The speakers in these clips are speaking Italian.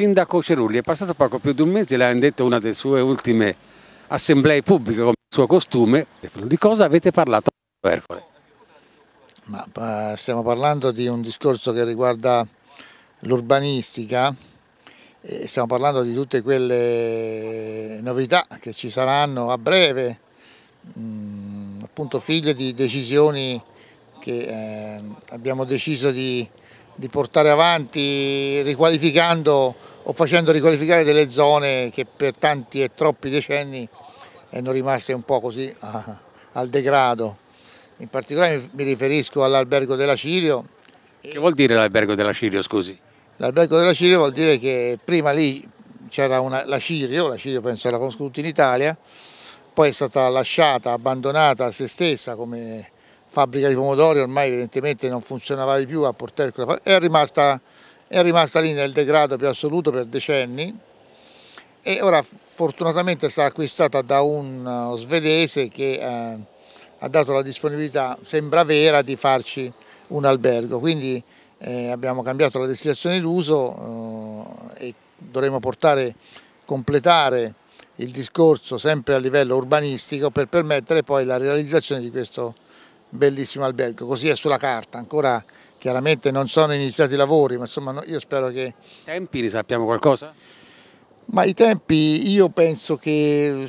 Sindaco Cerulli, è passato poco più di un mese, l'hanno detto una delle sue ultime assemblee pubbliche come suo costume, di cosa avete parlato a Ercole? Ma, stiamo parlando di un discorso che riguarda l'urbanistica e stiamo parlando di tutte quelle novità che ci saranno a breve, mm, appunto figlie di decisioni che eh, abbiamo deciso di di portare avanti riqualificando o facendo riqualificare delle zone che per tanti e troppi decenni erano rimaste un po' così a, ah, al degrado. In particolare mi riferisco all'albergo della Cirio. Che vuol dire l'albergo della Cirio, scusi? L'albergo della Cirio vuol dire che prima lì c'era la Cirio, la Cirio penso era conosciuta in Italia, poi è stata lasciata, abbandonata a se stessa come fabbrica di pomodori ormai evidentemente non funzionava più a Portercola, è rimasta, è rimasta lì nel degrado più assoluto per decenni e ora fortunatamente è stata acquistata da un uh, svedese che eh, ha dato la disponibilità, sembra vera, di farci un albergo, quindi eh, abbiamo cambiato la destinazione d'uso eh, e dovremo portare, completare il discorso sempre a livello urbanistico per permettere poi la realizzazione di questo albergo bellissimo albergo, così è sulla carta, ancora chiaramente non sono iniziati i lavori, ma insomma io spero che... I tempi ne sappiamo qualcosa? Ma i tempi io penso che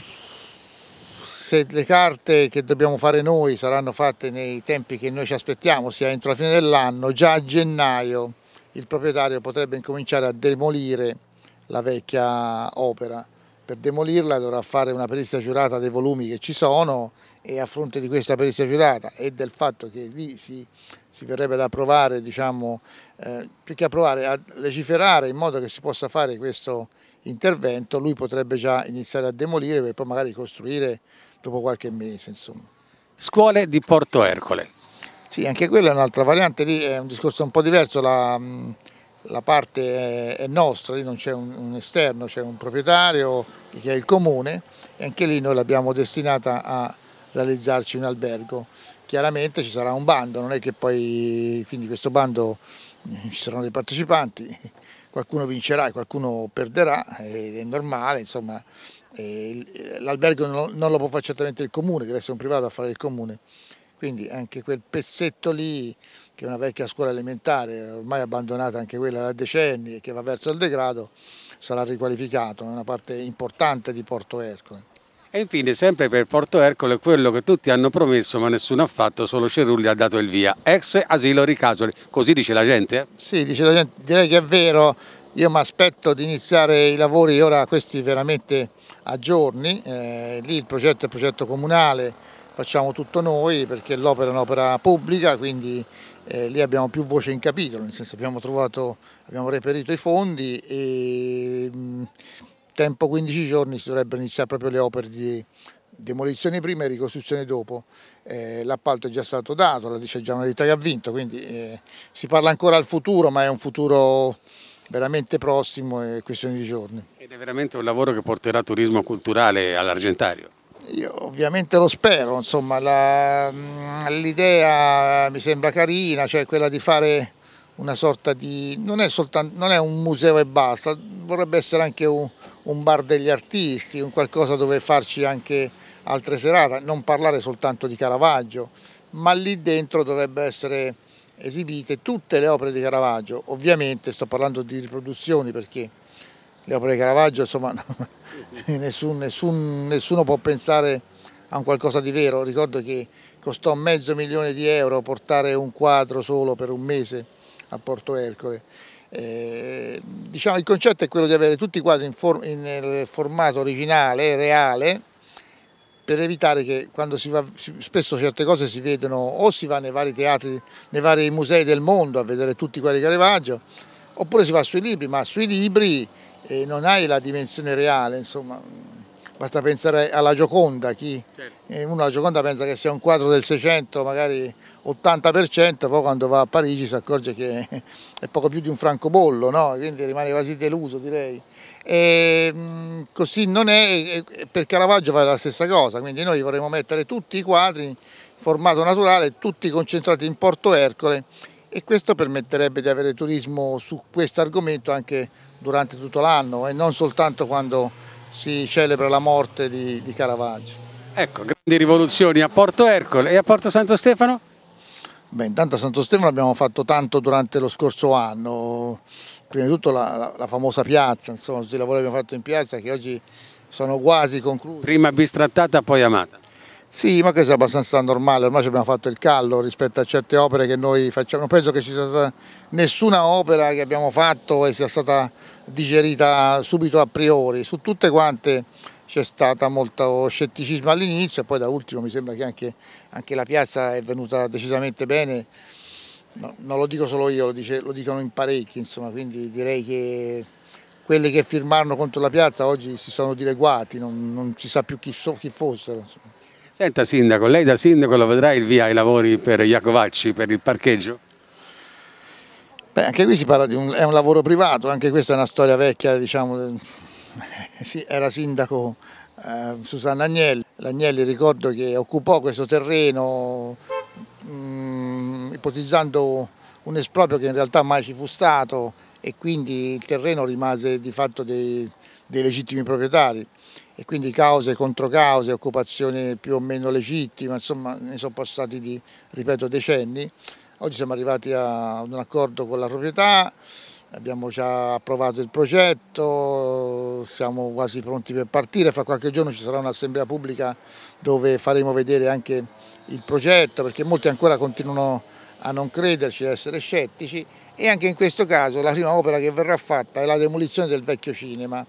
se le carte che dobbiamo fare noi saranno fatte nei tempi che noi ci aspettiamo, sia entro la fine dell'anno, già a gennaio il proprietario potrebbe incominciare a demolire la vecchia opera. Per demolirla dovrà fare una perizia giurata dei volumi che ci sono e a fronte di questa perizia giurata e del fatto che lì si, si verrebbe ad approvare, diciamo, eh, più che approvare, a legiferare in modo che si possa fare questo intervento, lui potrebbe già iniziare a demolire per poi magari costruire dopo qualche mese. Insomma. Scuole di Porto Ercole. Sì, anche quella è un'altra variante, lì è un discorso un po' diverso, la, la parte è nostra, lì non c'è un, un esterno, c'è un proprietario che è il comune e anche lì noi l'abbiamo destinata a realizzarci un albergo. Chiaramente ci sarà un bando, non è che poi, quindi questo bando eh, ci saranno dei partecipanti, qualcuno vincerà e qualcuno perderà, è, normale, insomma l'albergo non lo può fare certamente il comune, deve essere un privato a fare il comune, quindi anche quel pezzetto lì che è una vecchia scuola elementare, ormai abbandonata anche quella da decenni e che va verso il degrado, sarà riqualificato, è una parte importante di Porto Ercole. E infine, sempre per Porto Ercole, quello che tutti hanno promesso ma nessuno ha fatto, solo Cerulli ha dato il via. Ex asilo Ricasoli, così dice la gente? Sì, dice la gente, direi che è vero. Io mi aspetto di iniziare i lavori ora, questi veramente a giorni. Eh, lì il progetto è il progetto comunale, facciamo tutto noi perché l'opera è un'opera pubblica, quindi eh, lì abbiamo più voce in capitolo, nel senso abbiamo trovato, abbiamo reperito i fondi e... Mh, mm, tempo 15 giorni si dovrebbero iniziare proprio le opere di demolizione prima e ricostruzione dopo. Eh, l'appalto è già stato dato, la dice già una ditta che ha vinto, quindi eh, si parla ancora al futuro, ma è un futuro veramente prossimo e questione di giorni. Ed è veramente un lavoro che porterà turismo culturale all'Argentario? Io ovviamente lo spero, insomma mm, l'idea mi sembra carina, cioè quella di fare una sorta di... non è, soltanto, non è un museo e basta, vorrebbe essere anche un un bar degli artisti, un qualcosa dove farci anche altre serate, non parlare soltanto di Caravaggio, ma lì dentro dovrebbero essere esibite tutte le opere di Caravaggio, ovviamente sto parlando di riproduzioni perché le opere di Caravaggio insomma nessun, nessun, nessuno può pensare a un qualcosa di vero, ricordo che costò mezzo milione di euro portare un quadro solo per un mese a Porto Ercole eh, diciamo, il concetto è quello di avere tutti i quadri in for nel formato originale, reale, per evitare che quando si va, spesso certe cose si vedono o si va nei vari teatri, nei vari musei del mondo a vedere tutti quelli Caravaggio, oppure si va sui libri, ma sui libri eh, non hai la dimensione reale, insomma, basta pensare alla Gioconda, chi, certo. eh, uno alla Gioconda pensa che sia un quadro del 600, magari 80%, poi quando va a Parigi si accorge che è poco più di un francobollo, no? quindi rimane quasi deluso direi. E, ehm, così non è, per Caravaggio vale la stessa cosa, quindi noi vorremmo mettere tutti i quadri in formato naturale, tutti concentrati in Porto Ercole e questo permetterebbe di avere turismo su questo argomento anche durante tutto l'anno e non soltanto quando si celebra la morte di, di Caravaggio. Ecco, grandi rivoluzioni a Porto Ercole e a Porto Santo Stefano? Beh, intanto a Santo Stefano abbiamo fatto tanto durante lo scorso anno, prima di tutto la, la, la famosa piazza, insomma, tutti i lavori che abbiamo fatto in piazza che oggi sono quasi conclusi. Prima bistrattata, poi amata. Sì, ma questo è abbastanza normale, ormai abbiamo fatto il callo rispetto a certe opere che noi facciamo, non penso che ci sia stata nessuna opera che abbiamo fatto e sia stata digerita subito a priori, su tutte quante c'è stato molto scetticismo all'inizio e poi da ultimo mi sembra che anche, anche la piazza è venuta decisamente bene. No, non lo dico solo io, lo, dice, lo dicono in parecchi, insomma, quindi direi che quelli che firmarono contro la piazza oggi si sono dileguati, non, non si sa più chi, so, chi fossero. Insomma. Senta Sindaco, lei da Sindaco lo vedrà il via ai lavori per Iacovacci, per il parcheggio? Beh, anche qui si parla di un, un lavoro privato, anche questa è una storia vecchia, diciamo, sì, era sindaco eh, Susanna Agnelli. L'Agnelli ricordo che occupò questo terreno mh, mm, ipotizzando un esproprio che in realtà mai ci fu stato e quindi il terreno rimase di fatto dei, dei legittimi proprietari e quindi cause contro cause, occupazione più o meno legittima, insomma ne sono passati di, ripeto, decenni. Oggi siamo arrivati a un accordo con la proprietà, Abbiamo già approvato il progetto, siamo quasi pronti per partire, fra qualche giorno ci sarà un'assemblea pubblica dove faremo vedere anche il progetto perché molti ancora continuano a non crederci, ad essere scettici e anche in questo caso la prima opera che verrà fatta è la demolizione del vecchio cinema,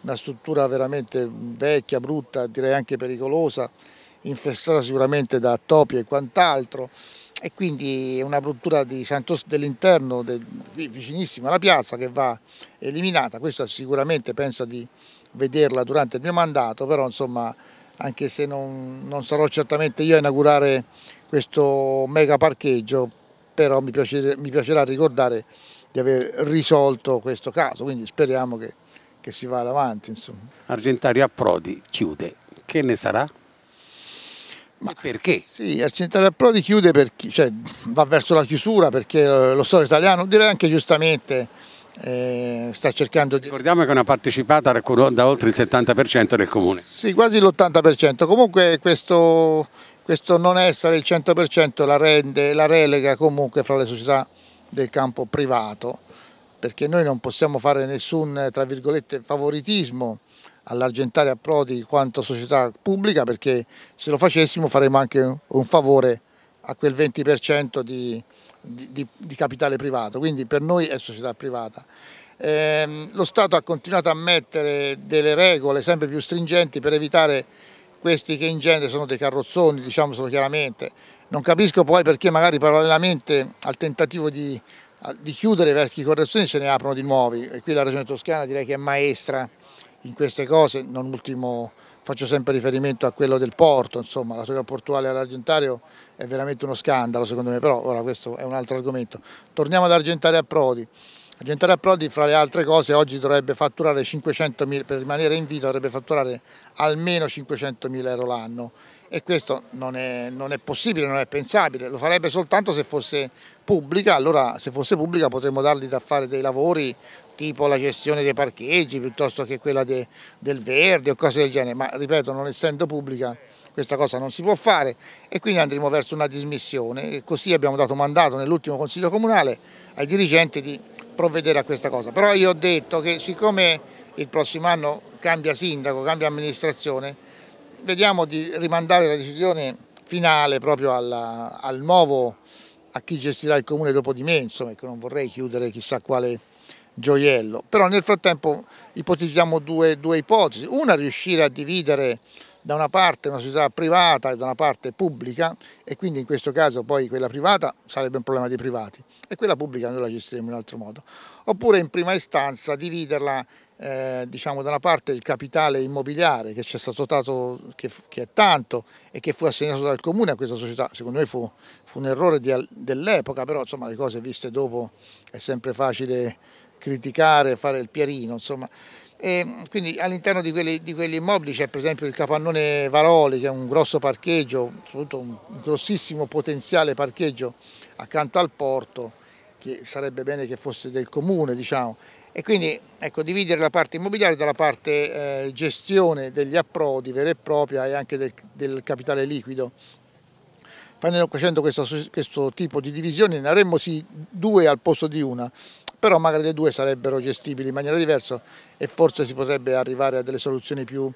una struttura veramente vecchia, brutta, direi anche pericolosa, infestata sicuramente da topi e quant'altro e quindi è una bruttura di Santos dell'interno de, vicinissima alla piazza che va eliminata, questa sicuramente penso di vederla durante il mio mandato, però insomma anche se non, non sarò certamente io a inaugurare questo mega parcheggio, però mi, piacer, mi piacerà ricordare di aver risolto questo caso, quindi speriamo che, che si vada avanti. Insomma. Argentario a Prodi chiude, che ne sarà? Ma perché? Sì, il Centrale Prodi chiude perché cioè, va verso la chiusura perché lo Stato italiano, direi anche giustamente, eh, sta cercando di... Ricordiamo che è una partecipata da oltre il 70% del comune. Sì, quasi l'80%. Comunque questo, questo, non essere il 100% la, rende, la relega comunque fra le società del campo privato perché noi non possiamo fare nessun, tra virgolette, favoritismo all'Argentaria Prodi quanto società pubblica perché se lo facessimo faremmo anche un favore a quel 20% di, di, di, capitale privato, quindi per noi è società privata. Eh, lo Stato ha continuato a mettere delle regole sempre più stringenti per evitare questi che in genere sono dei carrozzoni, diciamolo chiaramente. Non capisco poi perché magari parallelamente al tentativo di, di chiudere vecchi correzioni se ne aprono di nuovi e qui la Regione Toscana direi che è maestra in queste cose, non ultimo faccio sempre riferimento a quello del Porto, insomma la storia portuale all'Argentario è veramente uno scandalo secondo me, però ora questo è un altro argomento. Torniamo ad Argentario a Prodi. Argentario a Prodi fra le altre cose oggi dovrebbe fatturare 500 mila, per rimanere in vita dovrebbe fatturare almeno 500 mila euro l'anno e questo non è, non è possibile, non è pensabile, lo farebbe soltanto se fosse pubblica, allora se fosse pubblica potremmo dargli da fare dei lavori tipo la gestione dei parcheggi piuttosto che quella de, del verde o cose del genere, ma ripeto non essendo pubblica questa cosa non si può fare e quindi andremo verso una dismissione e così abbiamo dato mandato nell'ultimo Consiglio Comunale ai dirigenti di provvedere a questa cosa. Però io ho detto che siccome il prossimo anno cambia sindaco, cambia amministrazione, vediamo di rimandare la decisione finale proprio alla, al nuovo, a chi gestirà il comune dopo di me, insomma, che ecco, non vorrei chiudere chissà quale gioiello. Però nel frattempo ipotizziamo due, due ipotesi. Una, riuscire a dividere da una parte una società privata e da una parte pubblica e quindi in questo caso poi quella privata sarebbe un problema dei privati e quella pubblica noi la gestiremo in un altro modo. Oppure in prima istanza dividerla eh, diciamo da una parte il capitale immobiliare che ci è stato dato, che, che, è tanto e che fu assegnato dal comune a questa società, secondo me fu, fu un errore dell'epoca, però insomma le cose viste dopo è sempre facile criticare, fare il pierino, insomma. E quindi all'interno di, di, quegli immobili c'è per esempio il capannone Varoli che è un grosso parcheggio, soprattutto un grossissimo potenziale parcheggio accanto al porto che sarebbe bene che fosse del comune diciamo e quindi ecco, dividere la parte immobiliare dalla parte eh, gestione degli approdi vera e propria e anche del, del capitale liquido. Facendo questo, questo tipo di divisione ne avremmo sì due al posto di una, però magari le due sarebbero gestibili in maniera diversa e forse si potrebbe arrivare a delle soluzioni più,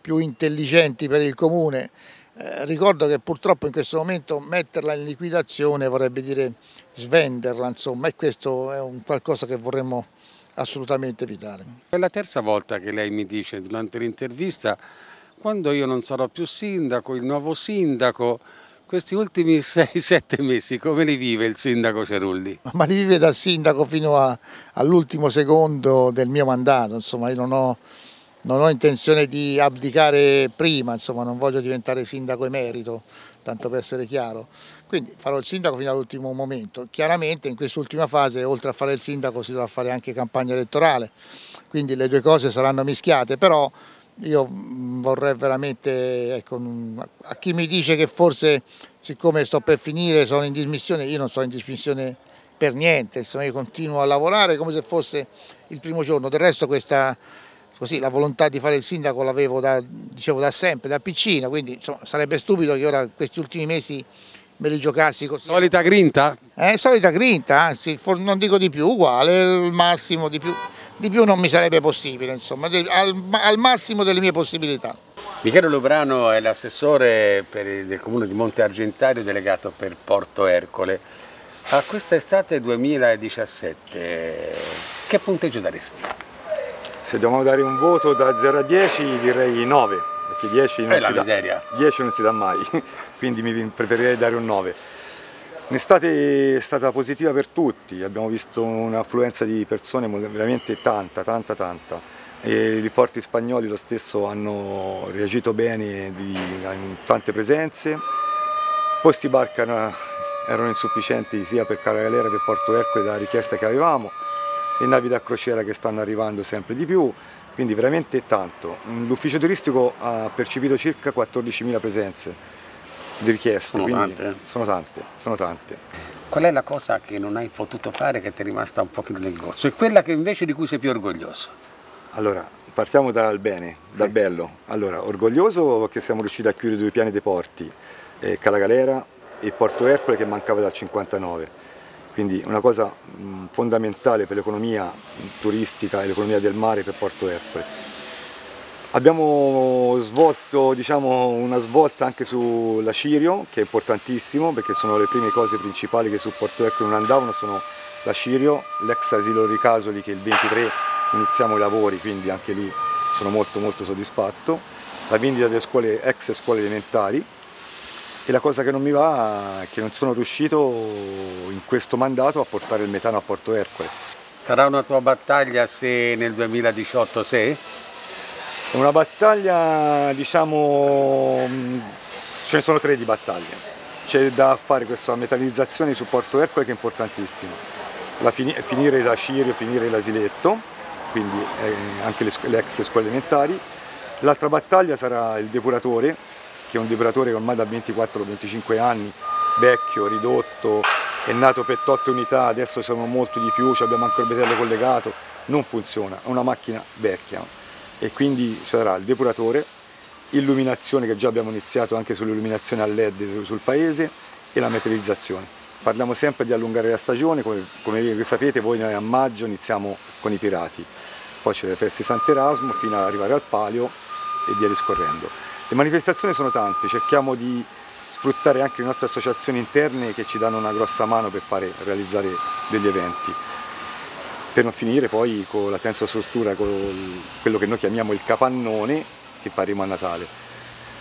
più intelligenti per il comune. Eh, ricordo che purtroppo in questo momento metterla in liquidazione vorrebbe dire svenderla, insomma, e questo è un qualcosa che vorremmo assolutamente evitare. È la terza volta che lei mi dice durante l'intervista quando io non sarò più sindaco, il nuovo sindaco questi ultimi 6-7 mesi come li vive il sindaco Cerulli? Ma li vive dal sindaco fino all'ultimo secondo del mio mandato, insomma io non ho, non ho intenzione di abdicare prima, insomma non voglio diventare sindaco emerito, tanto per essere chiaro. Quindi farò il sindaco fino all'ultimo momento. Chiaramente in quest'ultima fase, oltre a fare il sindaco, si dovrà fare anche campagna elettorale, quindi le due cose saranno mischiate, però io vorrei veramente, ecco, a chi mi dice che forse siccome sto per finire sono in dismissione, io non sono in dismissione per niente, insomma io continuo a lavorare come se fosse il primo giorno, del resto questa, così, la volontà di fare il sindaco l'avevo da, dicevo, da sempre, da piccina, quindi insomma, sarebbe stupido che ora questi ultimi mesi me li giocassi così. Solita grinta? Eh, solita grinta, anzi, non dico di più, uguale, il massimo di più di più non mi sarebbe possibile, insomma, al, al massimo delle mie possibilità. Michele Lubrano è l'assessore del comune di Monte Argentario delegato per Porto Ercole. A questa estate 2017 che punteggio daresti? Se dobbiamo dare un voto da 0 a 10 direi 9, perché 10 non, eh si, da, 10 non si dà mai, quindi preferirei dare un 9. L'estate è stata positiva per tutti, abbiamo visto un'affluenza di persone veramente tanta, tanta, tanta. E I forti spagnoli lo stesso hanno reagito bene in tante presenze. Posti barca erano insufficienti sia per Cala Galera che Porto Ercole da richiesta che avevamo Le navi da crociera che stanno arrivando sempre di più, quindi veramente tanto. L'ufficio turistico ha percepito circa 14.000 presenze di richieste. Sono tante. Eh. sono tante. Sono tante, Qual è la cosa che non hai potuto fare che ti è rimasta un pochino nel gozzo e quella che invece di cui sei più orgoglioso? Allora, partiamo dal bene, dal sì. bello. Allora, orgoglioso che siamo riusciti a chiudere due piani dei porti, eh, Calagalera e Porto Ercole che mancava dal 59. Quindi una cosa mh, fondamentale per l'economia turistica e l'economia del mare per Porto Ercole Abbiamo svolto diciamo, una svolta anche sull'acirio che è importantissimo perché sono le prime cose principali che su Porto Ecco non andavano sono l'acirio, l'ex asilo Ricasoli che il 23 iniziamo i lavori quindi anche lì sono molto molto soddisfatto, la vendita delle scuole, ex scuole elementari e la cosa che non mi va è che non sono riuscito in questo mandato a portare il metano a Porto Ercole. Sarà una tua battaglia se nel 2018 sei? È una battaglia, diciamo, mm, ce ne sono tre di battaglie. C'è da fare questa metallizzazione di supporto Ercole che è importantissima. La fini, finire la Cirio, finire l'asiletto, quindi eh, anche le, le, ex scuole elementari. L'altra battaglia sarà il depuratore, che è un depuratore ormai da 24-25 anni, vecchio, ridotto, è nato per 8 unità, adesso siamo molto di più, abbiamo anche il betello collegato, non funziona, è una macchina vecchia e quindi ci sarà il depuratore, illuminazione che già abbiamo iniziato anche sull'illuminazione a led sul paese e la metallizzazione. Parliamo sempre di allungare la stagione, come, come sapete voi noi a maggio iniziamo con i pirati, poi c'è le feste Sant'Erasmo fino ad arrivare al palio e via discorrendo. Le manifestazioni sono tante, cerchiamo di sfruttare anche le nostre associazioni interne che ci danno una grossa mano per fare, realizzare degli eventi. Per non finire poi con la terza struttura, con quello che noi chiamiamo il capannone che faremo a Natale.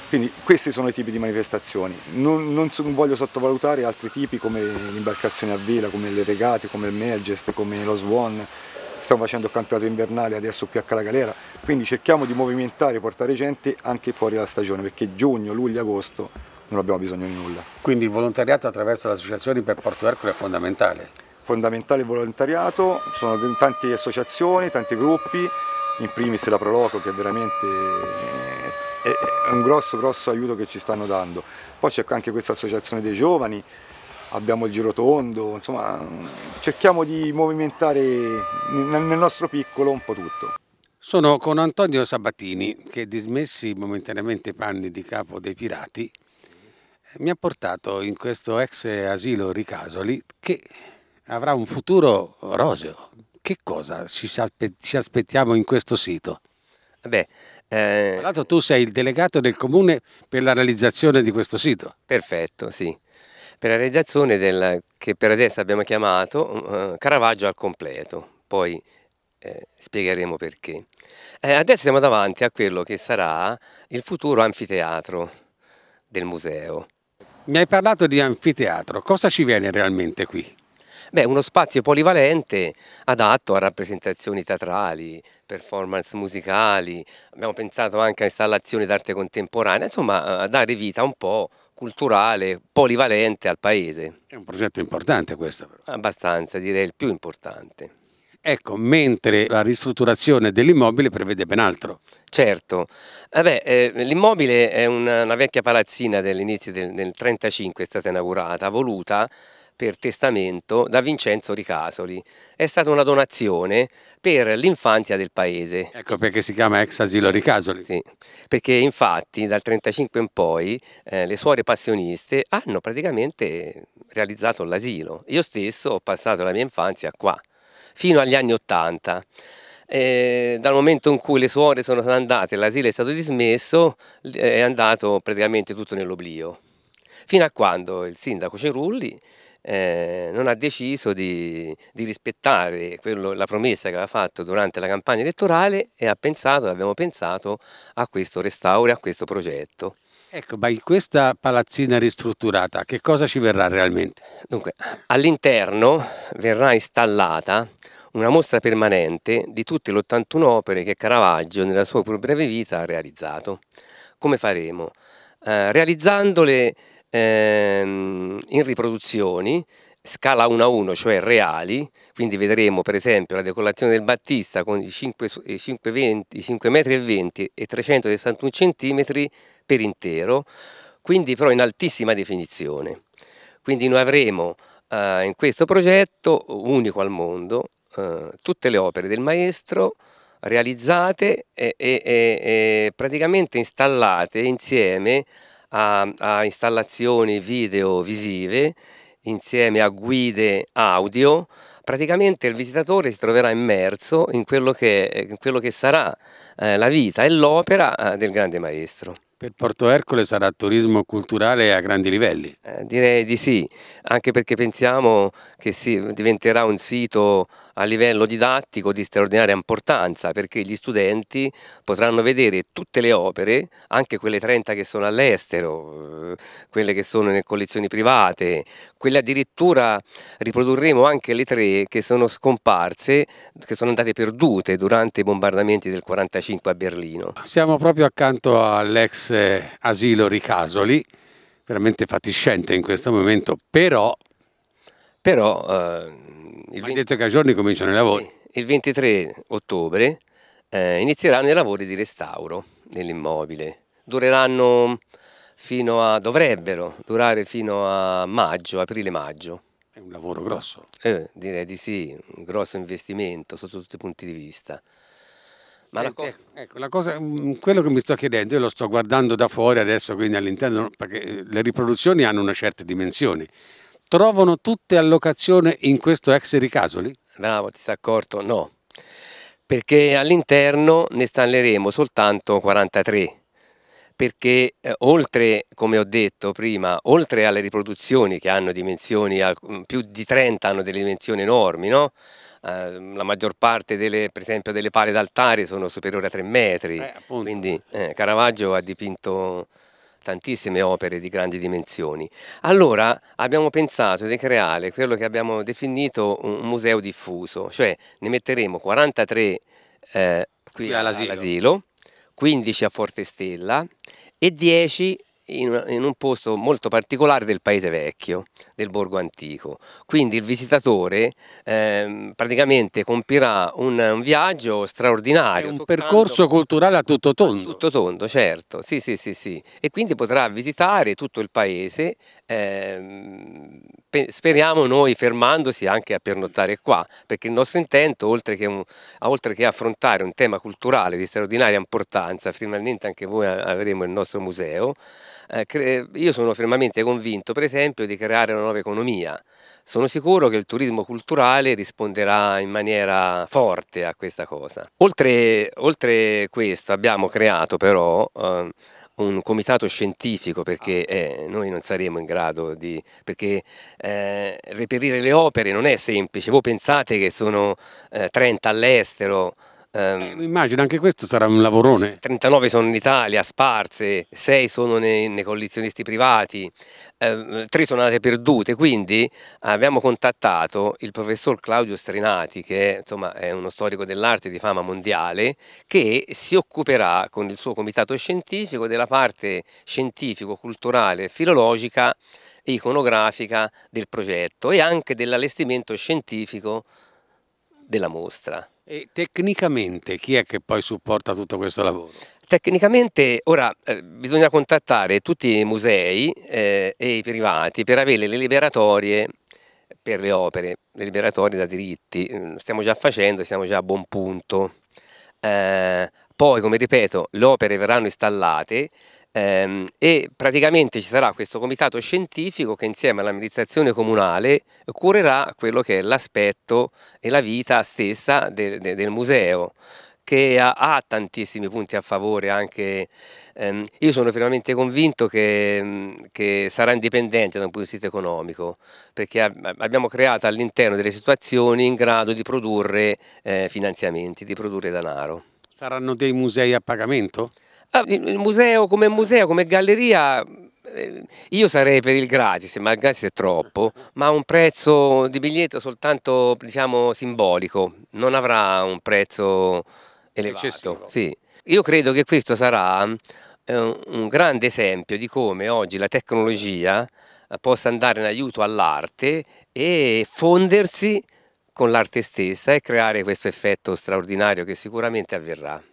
Quindi questi sono i tipi di manifestazioni, non, non voglio sottovalutare altri tipi come l'imbarcazione a vela, come le regate, come il Melgest, come lo Swan, stiamo facendo il campionato invernale adesso qui a Calagalera, quindi cerchiamo di movimentare, e portare gente anche fuori dalla stagione, perché giugno, luglio, agosto non abbiamo bisogno di nulla. Quindi il volontariato attraverso le associazioni per Porto Ercole è fondamentale? fondamentale il volontariato, ci sono tante associazioni, tanti gruppi, in primis la Proloco che veramente eh, è un grosso grosso aiuto che ci stanno dando. Poi c'è anche questa associazione dei giovani, abbiamo il girotondo, insomma cerchiamo di movimentare nel nostro piccolo un po' tutto. Sono con Antonio Sabatini che dismessi momentaneamente i panni di capo dei pirati mi ha portato in questo ex asilo Ricasoli che avrà un futuro roseo. Che cosa ci, ci aspettiamo in questo sito? Beh, eh... Tra l'altro tu sei il delegato del comune per la realizzazione di questo sito. Perfetto, sì. Per la realizzazione del che per adesso abbiamo chiamato eh, Caravaggio al completo, poi eh, spiegheremo perché. Eh, adesso siamo davanti a quello che sarà il futuro anfiteatro del museo. Mi hai parlato di anfiteatro, cosa ci viene realmente qui? Beh, uno spazio polivalente adatto a rappresentazioni teatrali, performance musicali, abbiamo pensato anche a installazioni d'arte contemporanea, insomma a dare vita un po' culturale, polivalente al paese. È un progetto importante questo però. Abbastanza, direi il più importante. Ecco, mentre la ristrutturazione dell'immobile prevede ben altro. Certo, eh, eh l'immobile è una, una, vecchia palazzina dell'inizio del 1935, è stata inaugurata, voluta per testamento da Vincenzo Ricasoli. È stata una donazione per l'infanzia del paese. Ecco perché si chiama ex asilo Ricasoli. Sì, perché infatti dal 35 in poi eh, le suore passioniste hanno praticamente realizzato l'asilo. Io stesso ho passato la mia infanzia qua, fino agli anni 80. Eh, dal momento in cui le suore sono andate, e l'asilo è stato dismesso, è andato praticamente tutto nell'oblio. Fino a quando il sindaco Cerulli eh, non ha deciso di, di rispettare quello, la promessa che aveva fatto durante la campagna elettorale e ha pensato, abbiamo pensato a questo restauro, a questo progetto. Ecco, ma in questa palazzina ristrutturata che cosa ci verrà realmente? Dunque, all'interno verrà installata una mostra permanente di tutte le 81 opere che Caravaggio nella sua più breve vita ha realizzato. Come faremo? Eh, realizzandole ehm, in riproduzioni scala 1 a 1, cioè reali, quindi vedremo per esempio la decollazione del Battista con i 5, 5, 20, 5 metri e 20 e 361 centimetri per intero, quindi però in altissima definizione. Quindi noi avremo eh, in questo progetto, unico al mondo, eh, tutte le opere del maestro realizzate e, e, e praticamente installate insieme a a, a installazioni video visive insieme a guide audio, praticamente il visitatore si troverà immerso in quello che, in quello che sarà eh, la vita e l'opera eh, del grande maestro. Per Porto Ercole sarà turismo culturale a grandi livelli? Eh, direi di sì, anche perché pensiamo che sì, diventerà un sito a livello didattico di straordinaria importanza perché gli studenti potranno vedere tutte le opere, anche quelle 30 che sono all'estero, eh, quelle che sono in collezioni private, quelle addirittura riprodurremo anche le tre che sono scomparse, che sono andate perdute durante i bombardamenti del 45 a Berlino. Siamo proprio accanto all'ex eh, asilo Ricasoli, veramente fatiscente in questo momento, però... Però... Eh il 20... che a giorni cominciano i lavori. Il 23 ottobre eh, inizieranno i lavori di restauro dell'immobile. Dureranno fino a... dovrebbero durare fino a maggio, aprile-maggio. È un lavoro grosso. Eh, direi di sì, un grosso investimento sotto tutti i punti di vista. Ma Senti, la ecco, ecco, la cosa, mm, quello che mi sto chiedendo, io lo sto guardando da fuori adesso, quindi all'interno, perché eh, le riproduzioni hanno una certa dimensione trovano tutte allocazione in questo ex Ricasoli? Bravo, ti sei accorto? No, perché all'interno ne stalleremo soltanto 43 perché eh, oltre, come ho detto prima, oltre alle riproduzioni che hanno dimensioni, mm, più di 30 hanno delle dimensioni enormi, no? eh, la maggior parte delle, per esempio delle pale d'altare sono superiori a 3 metri, eh, quindi eh, Caravaggio ha dipinto tantissime opere di grandi dimensioni. Allora abbiamo pensato di creare quello che abbiamo definito un museo diffuso, cioè ne metteremo 43 eh, qui, qui all'asilo, 15 a Forte Stella e 10 in, in un posto molto particolare del paese vecchio, del borgo antico. Quindi il visitatore eh, praticamente compirà un, un, viaggio straordinario. È un percorso culturale a tutto tondo. A tutto tondo, certo, sì, sì, sì, sì. E quindi potrà visitare tutto il paese eh, speriamo noi fermandosi anche a pernottare qua, perché il nostro intento, oltre che, un, oltre che affrontare un tema culturale di straordinaria importanza, finalmente anche voi avremo il nostro museo, eh, io sono fermamente convinto per esempio di creare una nuova economia. Sono sicuro che il turismo culturale risponderà in maniera forte a questa cosa. Oltre, oltre questo abbiamo creato però... Eh, un comitato scientifico perché eh, noi non saremo in grado di... perché eh, reperire le opere non è semplice, voi pensate che sono eh, 30 all'estero, Ehm, eh, immagino anche questo sarà un lavorone. 39 sono in Italia, sparse, 6 sono nei, nei collezionisti privati, eh, 3 sono andate perdute, quindi abbiamo contattato il professor Claudio Strinati, che insomma, è uno storico dell'arte di fama mondiale, che si occuperà con il suo comitato scientifico della parte scientifico, culturale e filologica iconografica del progetto e anche dell'allestimento scientifico della mostra. E tecnicamente chi è che poi supporta tutto questo lavoro? Tecnicamente ora eh, bisogna contattare tutti i musei eh, e i privati per avere le liberatorie per le opere, le liberatorie da diritti, mm, stiamo già facendo, siamo già a buon punto. Eh, poi, come ripeto, le opere verranno installate, Ehm, e praticamente ci sarà questo comitato scientifico che insieme all'amministrazione comunale curerà quello che è l'aspetto e la vita stessa del, del museo che ha, ha, tantissimi punti a favore anche ehm, io sono fermamente convinto che, che, sarà indipendente da un punto di vista economico perché ab abbiamo creato all'interno delle situazioni in grado di produrre eh, finanziamenti di produrre denaro saranno dei musei a pagamento? Ah, il museo come museo, come galleria eh, io sarei per il gratis, ma il gratis è troppo, ma un prezzo di biglietto soltanto diciamo, simbolico, non avrà un prezzo elevato. Sì. Io credo che questo sarà eh, un grande esempio di come oggi la tecnologia possa andare in aiuto all'arte e fondersi con l'arte stessa e creare questo effetto straordinario che sicuramente avverrà.